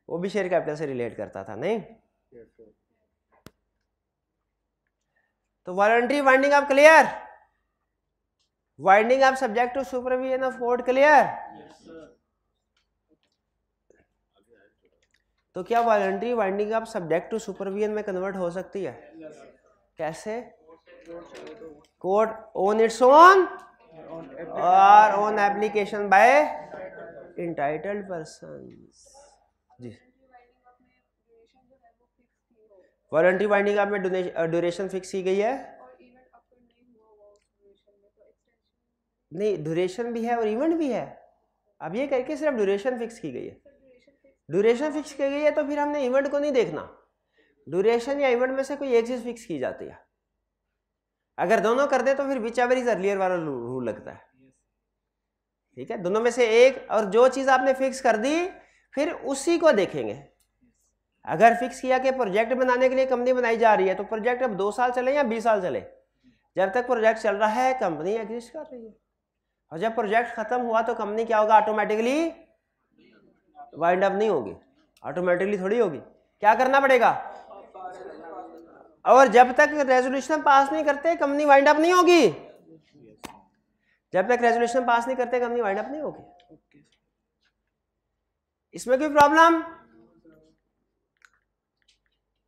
वो भी शेयर कैपिटल से रिलेट करता था नहीं तो voluntary winding up clear winding up subject to supervision of court clear तो क्या voluntary winding up subject to supervision में कन्वर्ट हो सकती है कैसे कोड ऑन इट्स ओन और on application by entitled person जी वारंटी बाइंडिंग आप में ड्यूरेशन फिक्स की गई है नहीं ड्यूरेशन भी है और इवेंट भी है अब ये करके सिर्फ ड्यूरेशन फिक्स की गई है ड्यूरेशन फिक्स की गई है तो फिर हमने इवेंट को नहीं देखना ड्यूरेशन या इवेंट में से कोई एक चीज फिक्स की जाती है अगर दोनों कर दे तो फिर बीच एवरेज अर्लियर वाला रूल लगता है ठीक है दोनों में से एक और जो चीज आपने फिक्स कर दी फिर उसी को देखेंगे अगर फिक्स किया कि प्रोजेक्ट बनाने के लिए कंपनी बनाई जा रही है तो प्रोजेक्ट अब दो साल चले या बीस साल चले जब तक प्रोजेक्ट चल रहा है कंपनी एग्जिस्ट कर रही है और जब प्रोजेक्ट खत्म हुआ तो कंपनी क्या होगा ऑटोमेटिकली वाइंड अप नहीं होगी ऑटोमेटिकली थोड़ी होगी क्या करना पड़ेगा और जब तक रेजोल्यूशन पास नहीं करते कंपनी वाइंड अप नहीं होगी जब तक रेजोल्यूशन पास नहीं करते कंपनी वाइंड अप नहीं होगी इसमें कोई प्रॉब्लम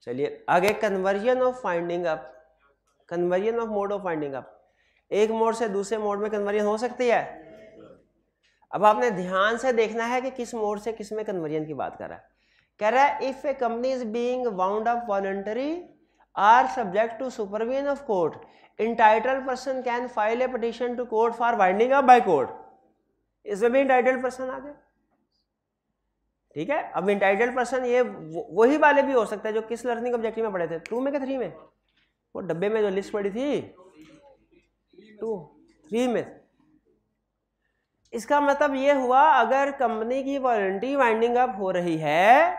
चलिए आगे conversion of finding up conversion of mode of finding up एक मोड से दूसरे मोड में कन्वर्जन हो सकती है अब आपने ध्यान से देखना है कि किस मोड से किस में कन्वर्जन की बात कर रहा है कह रहा है if a company is being wound up voluntary or subject to supervision of court entitled person can file a petition to court for winding up by court इसमें भी इंटाइटल पर्सन आ गए ठीक है अब इंटाइटल पर्सन ये वही वाले भी हो सकते हैं जो किस लर्निंग ऑब्जेक्टिव में पढ़े थे टू में क्या थ्री में वो डब्बे में जो लिस्ट पड़ी थी टू थ्री में इसका मतलब ये हुआ अगर कंपनी की वारंटी वाइंडिंग अप हो रही है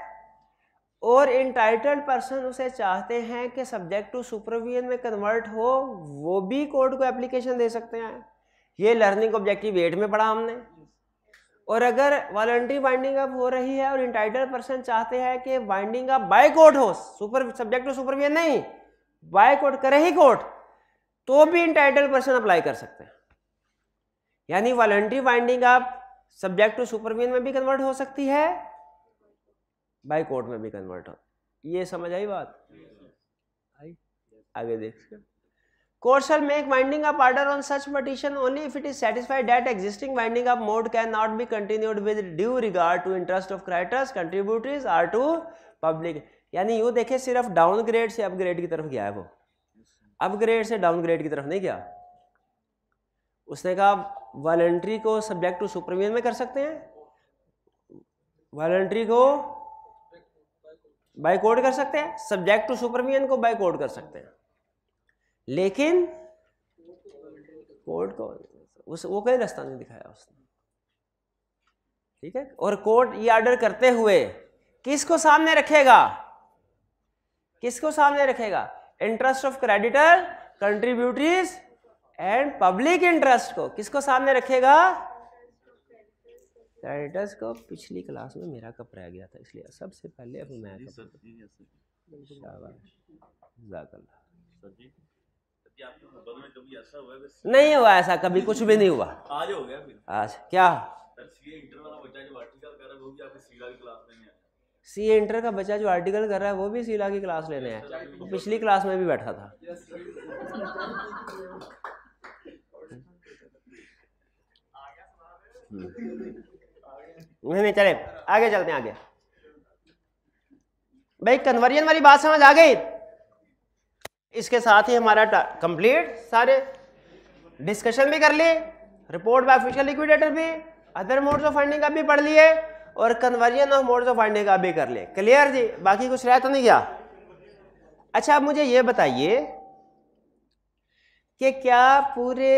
और इंटाइटल्ड पर्सन उसे चाहते हैं कि सब्जेक्ट टू सुपरविजन में कन्वर्ट हो वो भी कोर्ट को एप्लीकेशन दे सकते हैं ये लर्निंग ऑब्जेक्टिव एट में पढ़ा हमने और अगर वारंटी वाइंडिंग अप हो रही है और इंटाइटल पर्सन चाहते हैं कि वाइंडिंग अप बाय कोर्ट हो सुपर सब्जेक्ट टू सुपरविजन नहीं बाय कोर्ट करे ही कोर्ट तो भी इंटाइटल पर्सन अप्लाई कर सकते हैं यानी voluntary winding up subject to supervision में भी कन्वर्ट हो सकती है बाय कोर्ट में भी कन्वर्ट हो ये समझ आई बात आई आगे देखिए court shall make winding up order on such petition only if it is satisfied that existing winding up mode cannot be continued with due regard to interest of creditors contributories or to public यानी यू देखे सिर्फ downgrade से upgrade की तरफ गया है वो अपग्रेड से डाउनग्रेड की तरफ नहीं गया उसने कहा वॉलेंट्री को सब्जेक्ट टू सुपरविजन में कर सकते हैं वॉलेंट्री को बाई कोड कर सकते हैं सब्जेक्ट टू सुपरविजन को बाई कोड कर सकते हैं लेकिन कोर्ट को उस वो कई रास्ता नहीं दिखाया उसने ठीक है और कोर्ट ये ऑर्डर करते हुए किसको सामने रखेगा किसको सामने रखेगा interest of creditor contributories and public interest को किसको सामने रखेगा क्रेडिटर्स को पिछली क्लास में मेरा कप रह गया था इसलिए सबसे पहले अब मैं नहीं हुआ ऐसा कभी कुछ भी नहीं हुआ आज हो गया आज क्या सी ए इंटर का बच्चा जो आर्टिकल कर रहा है वो भी सीला की क्लास लेने है पिछली क्लास में भी बैठा था हम्म। नहीं नहीं चले आगे चलते आगे भाई कन्वर्जन वाली बात समझ आ गई इसके साथ ही हमारा कंप्लीट सारे डिस्कशन भी कर लिए रिपोर्ट बाय ऑफिशियल लिक्विडेटर भी अदर मोड्स ऑफ फाइंडिंग का भी पढ़ लिए और conversion of modes of winding का भी कर लिए क्लियर जी बाकी कुछ रह तो नहीं गया अच्छा आप मुझे ये बताइए कि क्या पूरे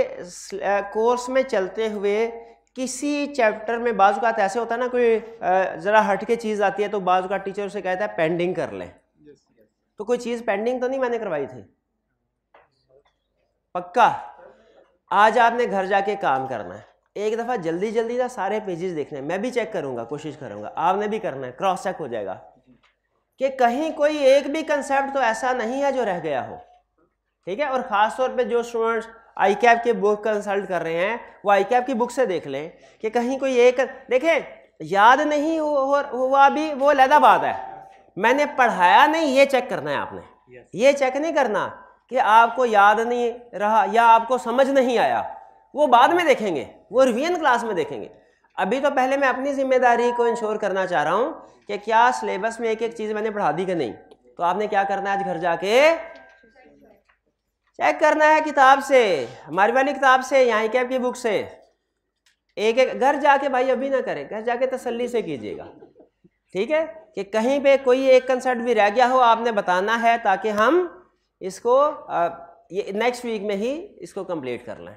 कोर्स में चलते हुए किसी चैप्टर में बाजू का ऐसे होता है ना कोई ज़रा हट के चीज़ आती है तो बाजू का टीचर उसे कहता है पेंडिंग कर लें तो कोई चीज़ पेंडिंग तो नहीं मैंने करवाई थी पक्का आज आपने घर जाके काम करना है एक दफ़ा जल्दी जल्दी ना सारे पेजेस देखने मैं भी चेक करूंगा कोशिश करूंगा आपने भी करना है क्रॉस चेक हो जाएगा कि कहीं कोई एक भी कंसेप्ट तो ऐसा नहीं है जो रह गया हो ठीक है और ख़ास तौर पे जो स्टूडेंट्स आई कैप की बुक कंसल्ट कर रहे हैं वो आई कैप की बुक से देख लें कि कहीं कोई एक देखें याद नहीं हुआ भी वो अलहदा बात है मैंने पढ़ाया नहीं ये चेक करना है आपने ये चेक नहीं करना कि आपको याद नहीं रहा या आपको समझ नहीं आया वो बाद में देखेंगे वो रिवीजन क्लास में देखेंगे अभी तो पहले मैं अपनी जिम्मेदारी को इंश्योर करना चाह रहा हूँ कि क्या सिलेबस में एक एक चीज़ मैंने पढ़ा दी कि नहीं तो आपने क्या करना है आज घर जाके चेक करना है किताब से हमारी वाली किताब से यहाँ कैब की बुक से एक एक घर जाके भाई अभी ना करें घर जाके तसल्ली से कीजिएगा ठीक है कि कहीं पे कोई एक कंसर्ट भी रह गया हो आपने बताना है ताकि हम इसको ये नेक्स्ट वीक में ही इसको कंप्लीट कर लें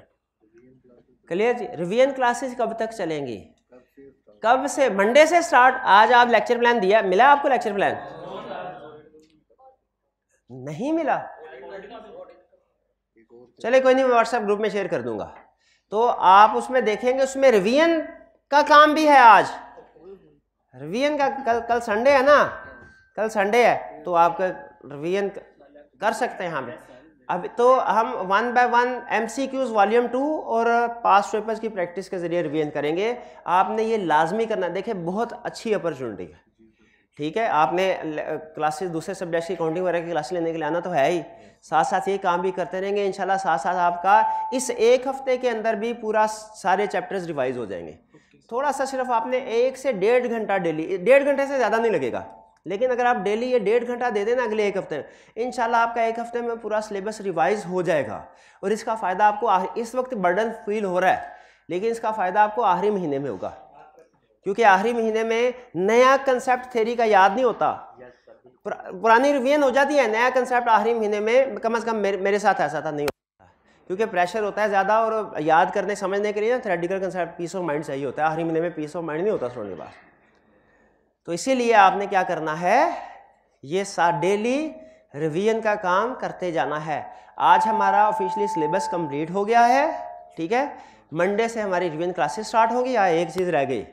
क्लियर जी रिवियन क्लासेस कब तक चलेंगी कब से मंडे से स्टार्ट आज आप लेक्चर प्लान दिया मिला आपको लेक्चर प्लान नहीं मिला चले कोई नहीं मैं व्हाट्सएप ग्रुप में शेयर कर दूंगा तो आप उसमें देखेंगे उसमें रिवीजन का काम भी है आज रिवीजन का कल कल संडे है ना कल संडे है तो आप रिवीजन कर सकते हैं यहाँ पे अब तो हम one by one M C Qs volume two और पास पेपर्स की प्रैक्टिस के जरिए रिवीजन करेंगे आपने ये लाजमी करना देखे बहुत अच्छी अपॉर्चुनिटी है ठीक है आपने क्लासेस दूसरे सब्जेक्ट की अकाउंटिंग वगैरह की क्लास लेने के लिए आना तो है ही साथ साथ ये काम भी करते रहेंगे इंशाल्लाह साथ साथ आपका इस एक हफ्ते के अंदर भी पूरा सारे चैप्टर्स रिवाइज हो जाएंगे थोड़ा सा सिर्फ आपने एक से डेढ़ घंटा डेली डेढ़ घंटे से ज़्यादा नहीं लगेगा लेकिन अगर आप डेली ये डेढ़ घंटा दे देना अगले एक हफ्ते में इनशाला आपका एक हफ्ते में पूरा सिलेबस रिवाइज हो जाएगा और इसका फ़ायदा आपको इस वक्त बर्डन फील हो रहा है लेकिन इसका फ़ायदा आपको आखिरी महीने में होगा क्योंकि आखिरी महीने में नया कंसेप्ट थेरी का याद नहीं होता पुरानी रिविजन हो जाती है नया कंसेप्ट आखिरी महीने में कम से कम मेरे, साथ ऐसा था नहीं होता क्योंकि प्रेशर होता है ज़्यादा और याद करने समझने के लिए ना theoretical concept peace of mind चाहिए होता है आखिरी महीने में पीस ऑफ माइंड नहीं होता सुनने के पास तो इसीलिए आपने क्या करना है ये डेली रिवीजन का काम करते जाना है आज हमारा ऑफिशियली सिलेबस कंप्लीट हो गया है ठीक है मंडे से हमारी रिवीजन क्लासेस स्टार्ट होगी या एक चीज़ रह गई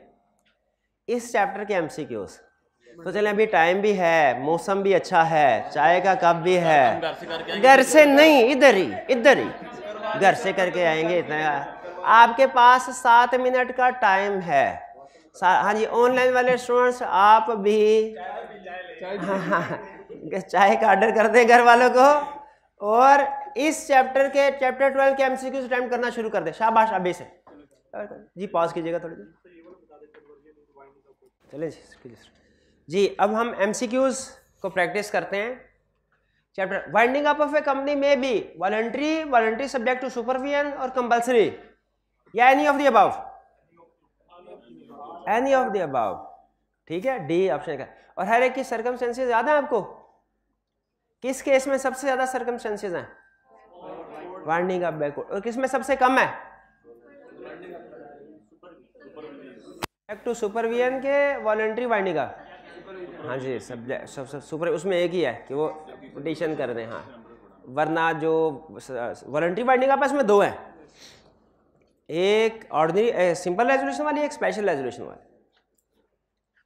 इस चैप्टर के एमसीक्यूज तो चले अभी टाइम भी है मौसम भी अच्छा है चाय का कप भी है घर से नहीं इधर ही इधर ही घर से करके आएंगे इतना आपके पास सात मिनट का टाइम है हाँ जी ऑनलाइन वाले स्टूडेंट्स आप भी चाय का ऑर्डर कर दें घर वालों को और इस चैप्टर के चैप्टर ट्वेल्व के एमसीक्यूज टाइम करना शुरू कर दें शाबाश अभी से जी पॉज कीजिएगा थोड़ी देर चले जी जी अब हम एम को प्रैक्टिस करते हैं chapter winding up of a company में B voluntary voluntary subject to supervision और कंपल्सरी या any of the above any of the above ठीक है डी ऑप्शन का और हर एक की सर्कमस्टेंसेज याद है आपको किस केस में सबसे ज्यादा सर्कमस्टेंसेज हैं वाइंडिंग अप बैकवर्ड और किस में सबसे कम है सब्जेक्ट टू सुपरविजन के वॉलेंट्री बाइंडिंग का हाँ जी सब्जेक्ट सब, सब सुपर उसमें एक ही है कि वो पटिशन कर दें हाँ वरना जो वॉलेंट्री बाइंडिंग आपस में दो हैं एक ऑर्डनरी सिंपल रेजोल्यूशन वाली एक स्पेशल रेजोल्यूशन वाली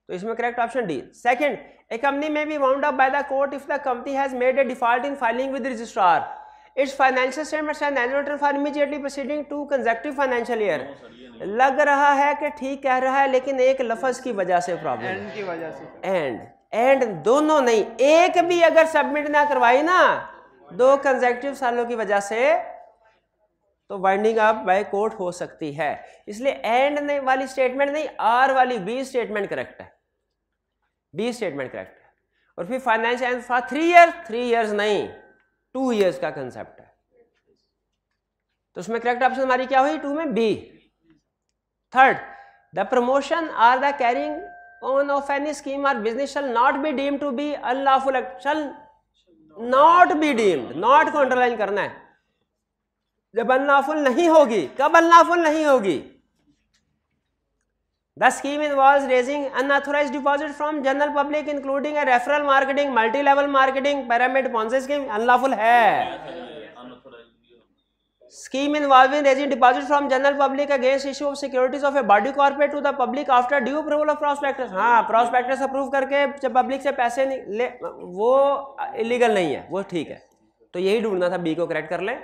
तो इसमें correct option D second a company में B wound up by the court if the company has made a default in filing with registrar its financial statement and annual return for immediately preceding two consecutive financial year लग रहा है कि ठीक कह रहा है लेकिन एक लफज की वजह से प्रॉब्लम एंड की वजह से एंड एंड दोनों नहीं एक भी अगर सबमिट ना करवाई ना दो कंजेक्टिव सालों की वजह से तो वाइंडिंग अप बाय कोर्ट हो सकती है इसलिए एंड वाली स्टेटमेंट नहीं आर वाली बी स्टेटमेंट करेक्ट है बी स्टेटमेंट करेक्ट है और फिर financial for three year three years नहीं टू ईयर्स का कंसेप्ट है तो उसमें करेक्ट ऑप्शन हमारी क्या हुई टू में B third the promotion or the carrying on of any scheme or business shall not be deem to be unlawful shall not be deemed not को underline करना है जब अनलॉफुल नहीं होगी कब अनलॉफुल नहीं होगी The scheme involves raising unauthorized deposit from general public including a referral marketing, multi-level marketing, pyramid Ponzi scheme unlawful है. Scheme involving raising deposit from general public against issue of securities of a body corporate to the public after due approval of prospectus. हाँ prospectus approve करके जब public से पैसे ले वो illegal नहीं है वो ठीक है तो यही ढूंढना था बी को करेक्ट कर लें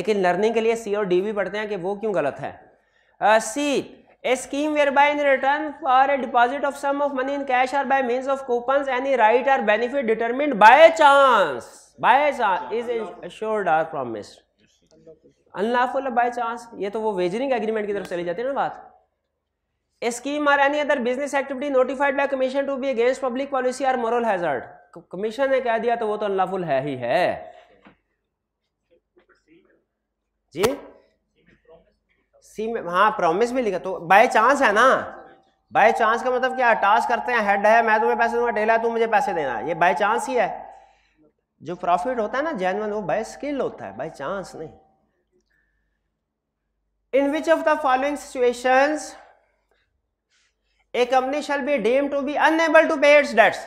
लेकिन लर्निंग के लिए सी और डी भी पढ़ते हैं कि वो क्यों गलत है C uh, a scheme whereby in return for a deposit of sum of money in cash or by mean of coupon any right or benefit determined by chance by is assured or promise unlawful by chance ये तो वो wagering agreement की तरफ चली जाती है ना बात a scheme or any other business activity notified by commission to be against public policy or moral hazard commission ने कह दिया तो वो तो अनलाफुल है ही है जी सी में हाँ प्रॉमिस भी लिखा तो बाय चांस है ना बाय चांस का मतलब क्या टास्क करते हैं हेड है मैं तुम्हें पैसे दूंगा डेला है तुम मुझे पैसे देना ये बाय चांस ही है जो प्रॉफिट होता है ना जैनवन वो बाय स्किल होता है बाय चांस नहीं in which of the following situation a company shall be deem to be unable to pay its debts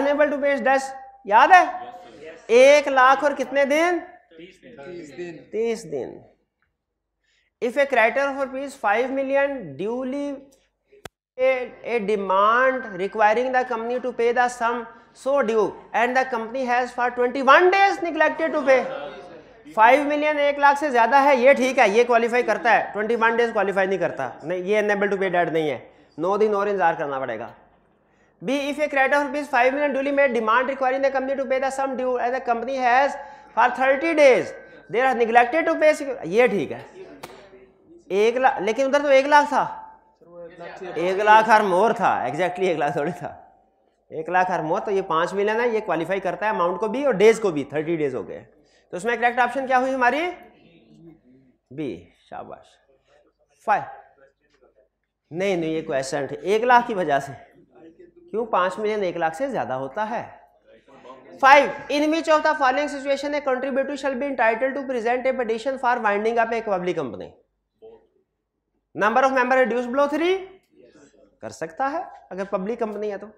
unable to pay its debts याद है yes, yes. एक लाख और कितने दिन तीस दिन तीस दिन, तीस दिन. If a creditor for rupees five million duly a demand requiring the company to pay the sum sum so due and the company has for 21 days neglected to pay 5 million एक लाख से ज़्यादा है ये ठीक है ये क्वालिफाई करता है 21 डेज क्वालिफाई नहीं करता नहीं ये अनेबल टू पे डेट नहीं है नो दिन और इंतजार करना पड़ेगा B if a credit of rupees five million duly made demand requiring the company to pay the sum due as the company has for thirty days there or neglected to pay ये ठीक है एक लाख लेकिन उधर तो एक लाख था एक लाख हर मोर था एग्जैक्टली एक लाख थोड़ी था एक लाख हर मोर तो ये पाँच मिलियन है ये क्वालिफाई करता है अमाउंट को भी और डेज को भी थर्टी डेज हो गए तो उसमें करेक्ट ऑप्शन क्या हुई हमारी बी शाबाश फाइव नहीं नहीं ये क्वेश्चन एक लाख की वजह से क्यों पाँच मिलियन एक लाख से ज़्यादा होता है five in which of the following situation a contributor shall be entitled to present a petition for winding up a public company number of member reduce below three कर सकता है अगर पब्लिक कंपनी है तो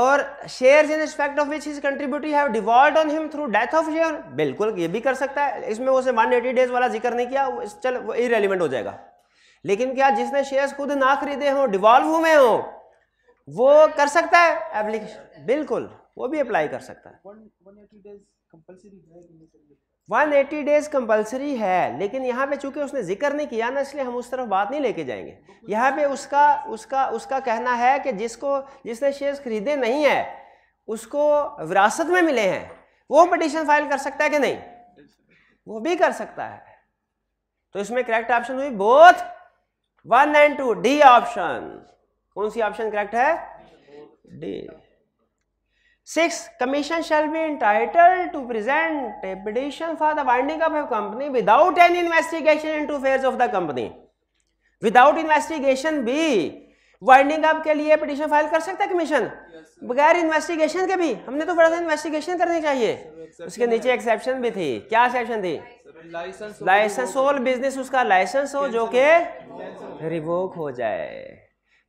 और shares in respect of which his contributory have devolved on him through death of share बिल्कुल ये भी कर सकता है इसमें उसे 180 डेज वाला जिक्र नहीं किया चल वो इरेलीवेंट हो जाएगा लेकिन क्या जिसने शेयर्स खुद ना खरीदे हो डिवॉल्व हुए हो वो कर सकता है एप्लीकेशन बिल्कुल वो भी अप्लाई कर सकता है 180 डेज कंपलसरी है लेकिन यहाँ पे चूंकि उसने जिक्र नहीं किया ना इसलिए हम उस तरफ बात नहीं लेके जाएंगे यहाँ पे उसका उसका उसका कहना है कि जिसको जिसने शेयर्स खरीदे नहीं है उसको विरासत में मिले हैं वो पटिशन फाइल कर सकता है कि नहीं वो भी कर सकता है तो इसमें करेक्ट ऑप्शन हुई both one and two D option कौन सी ऑप्शन करेक्ट है D six commission shall be entitled to present a petition for the winding up company without an investigation into of the company without investigation भी winding up के लिए petition file कर सकता है commission बगैर investigation के भी हमने तो बड़ा सा इन्वेस्टिगेशन करनी चाहिए उसके नीचे एक्सेप्शन भी थी क्या एक्सेप्शन थी लाइसेंस लाइसेंस ऑल बिजनेस उसका लाइसेंस हो जो के रिवोक हो जाए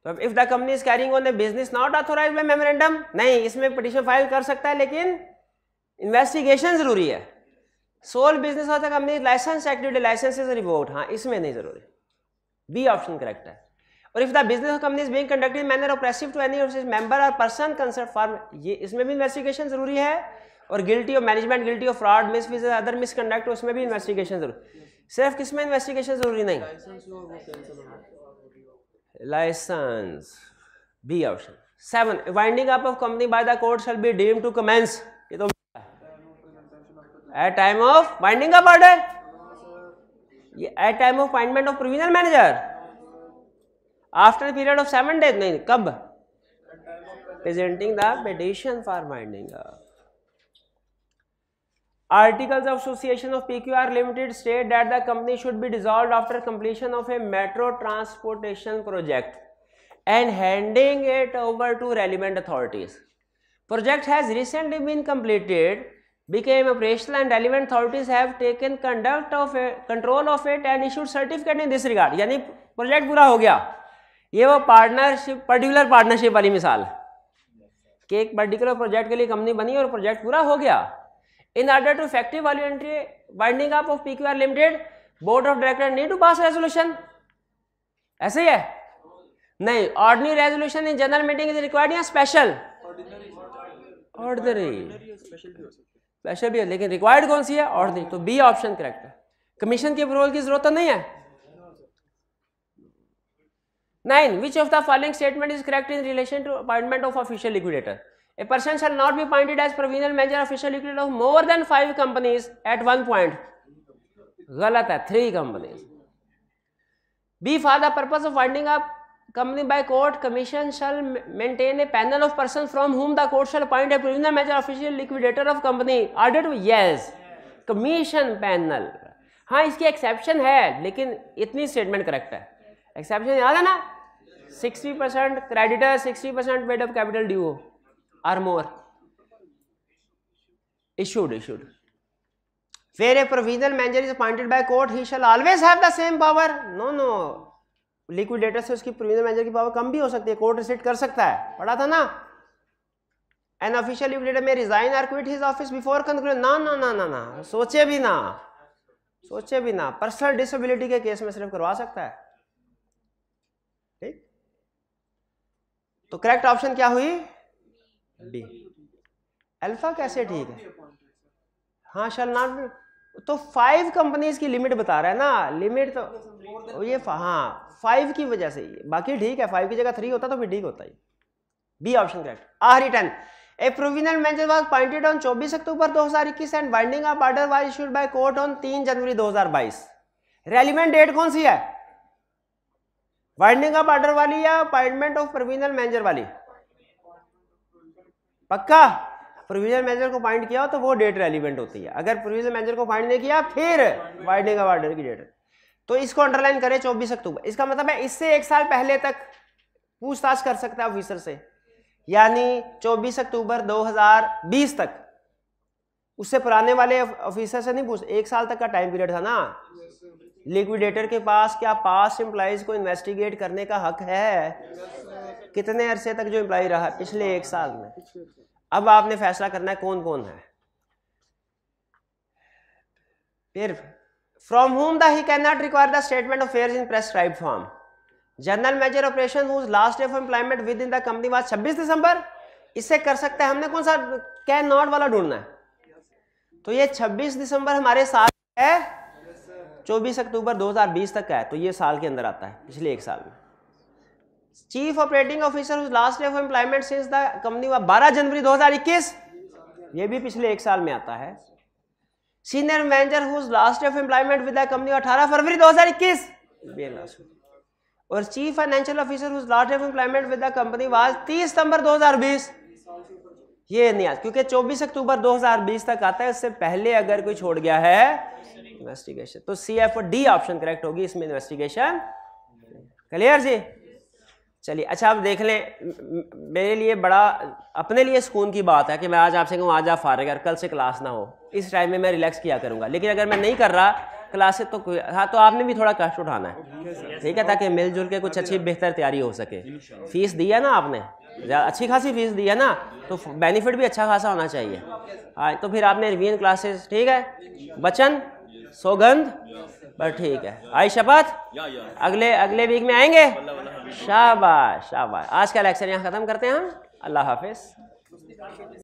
तो if the company is carrying on the business not authorise by memorandum नहीं इसमें पिटिशन फाइल कर सकता है लेकिन इन्वेस्टिगेशन जरूरी है sole business of the company licence activity licence is revoked हाँ इसमें नहीं जरूरी बी ऑप्शन करेक्ट है और if the business company is being conducted manner oppressive to any member और पर्सन कंसर्न फॉर्म ये इसमें भी इन्वेस्टिगेशन जरूरी है और guilty of management guilty of fraud mis other misconduct उसमें भी इन्वेस्टिगेशन जरूरी सिर्फ किसमें इन्वेस्टिगेशन जरूरी नहीं licence B option seven winding up of company by the court shall be deem to commence ये तो at time of winding up order ये at time of appointment of provisional manager after period of seven days नहीं कब presenting the petition for winding up articles of association of pqr limited state that the company should be dissolved after completion of a metro transportation project and handing it over to relevant authorities project has recently been completed became operational and relevant authorities have taken conduct of a, control of it and issued certificate in this regard यानी project पूरा हो गया ये वो partnership particular partnership वाली मिसाल कि एक पर्टिकुलर प्रोजेक्ट के लिए कंपनी बनी और प्रोजेक्ट पूरा हो गया In order to effective value entry winding up of PQR limited board of director need to pass resolution ऐसे ही है नहीं ordinary resolution in general meeting is required या स्पेशल ऑर्डनरी स्पेशल भी है लेकिन रिक्वायर्ड कौन सी है ऑर्डनरी तो बी ऑप्शन करेक्ट है कमीशन की अप्रूवल की जरूरत तो नहीं है nine which of the following statement is correct in relation to appointment of official liquidator A person shall not be appointed as provisional manager official equal of more than five companies at one point. गलत है three companies B for the purpose of finding up company by court commission shall maintain a panel of persons from whom the court shall appoint a provisional manager official liquidator of company ordered yes commission panel हाँ इसकी exception है लेकिन इतनी statement correct है exception याद है ना 60 percent creditor 60 percent weight of capital due हो or more issued issued where a provisional manager is appointed by court he shall always have the same power no no liquidator से उसकी provisional manager की power कम भी हो सकती है court reset कर सकता है पढ़ा था ना an official liquidator may resign or quit his office before conclude ना ना ना ना ना सोचे भी ना सोचे भी ना पर्सनल डिसेबिलिटी के केस में सिर्फ करवा सकता है ठीक तो करेक्ट ऑप्शन क्या हुई बी अल्फा कैसे ठीक है हाँ शल नॉट तो फाइव कंपनीज की लिमिट बता रहा है ना लिमिट तो ये हाँ फाइव की वजह से ही बाकी ठीक है फाइव की जगह थ्री होता तो फिर ठीक होता ही बी ऑप्शन करेक्ट आखिरी ten a provisional mention was pointed on 24 October 2021 and winding of order was issued by court on 3 January 2022 relevant date कौन सी है बाइंडिंग ऑफ ऑर्डर वाली या अपॉइंटमेंट ऑफ प्रोविजनल मैनेजर वाली पक्का प्रोविजन मैनेजर को find किया हो तो वो डेट रेलिवेंट होती है अगर प्रोविजन मैनेजर को फाइंड नहीं किया फिर वाइडनिंग ऑफ ऑर्डर की डेट तो इसको अंडरलाइन करें चौबीस अक्टूबर इसका मतलब है इससे एक साल पहले तक पूछताछ कर सकते हैं ऑफिसर से यानी 24 अक्टूबर 2020 तक उससे पुराने वाले ऑफिसर से नहीं पूछ एक साल तक का टाइम पीरियड था ना लिक्विडेटर के पास क्या पास एम्प्लाइज को इन्वेस्टिगेट करने का हक है कितने अरसे तक जो एम्प्लाई रहा पिछले एक साल में अब आपने फैसला करना है कौन कौन है फिर from home the he cannot require the statement of affairs in prescribed general manager operation last day of employment within the company was 26 December इससे कर सकते हैं हमने कौन सा कैन नॉट वाला ढूंढना है तो ये 26 दिसंबर हमारे साथ है 24 अक्टूबर 2020 तक का है तो ये साल के अंदर आता है पिछले एक साल में chief operating officer last day of employment since the company बारह जनवरी 2021 ये भी पिछले एक साल में आता है senior manager whose last day of employment with the company अठारह फरवरी 2021 और chief financial officer whose last day of employment with the company was 30 September 2020 ये नहीं आता क्योंकि 24 अक्टूबर 2020 तक आता है उससे पहले अगर कोई छोड़ गया है इन्वेस्टिगेशन तो C F D option correct होगी इसमें इन्वेस्टिगेशन क्लियर जी चलिए अच्छा आप देख लें मेरे लिए बड़ा अपने लिए सुकून की बात है कि मैं आज आपसे कहूँ आज आप फारे अगर कल से क्लास ना हो इस टाइम में मैं रिलैक्स किया करूँगा लेकिन अगर मैं नहीं कर रहा क्लास तो हाँ तो आपने भी थोड़ा कष्ट उठाना है ठीक है ताकि मिलजुल के कुछ अच्छी बेहतर तैयारी हो सके फीस दी है ना आपने अच्छी खासी फीस दी है ना तो बेनिफिट भी अच्छा खासा होना चाहिए हाँ तो फिर आपने रिवीन क्लासेस ठीक है बचन सौगंध बस ठीक है आई शपथ अगले अगले वीक में आएंगे शाबाश शाबाश आज का लेक्चर यहाँ ख़त्म करते हैं हम हाँ? अल्लाह हाफिज़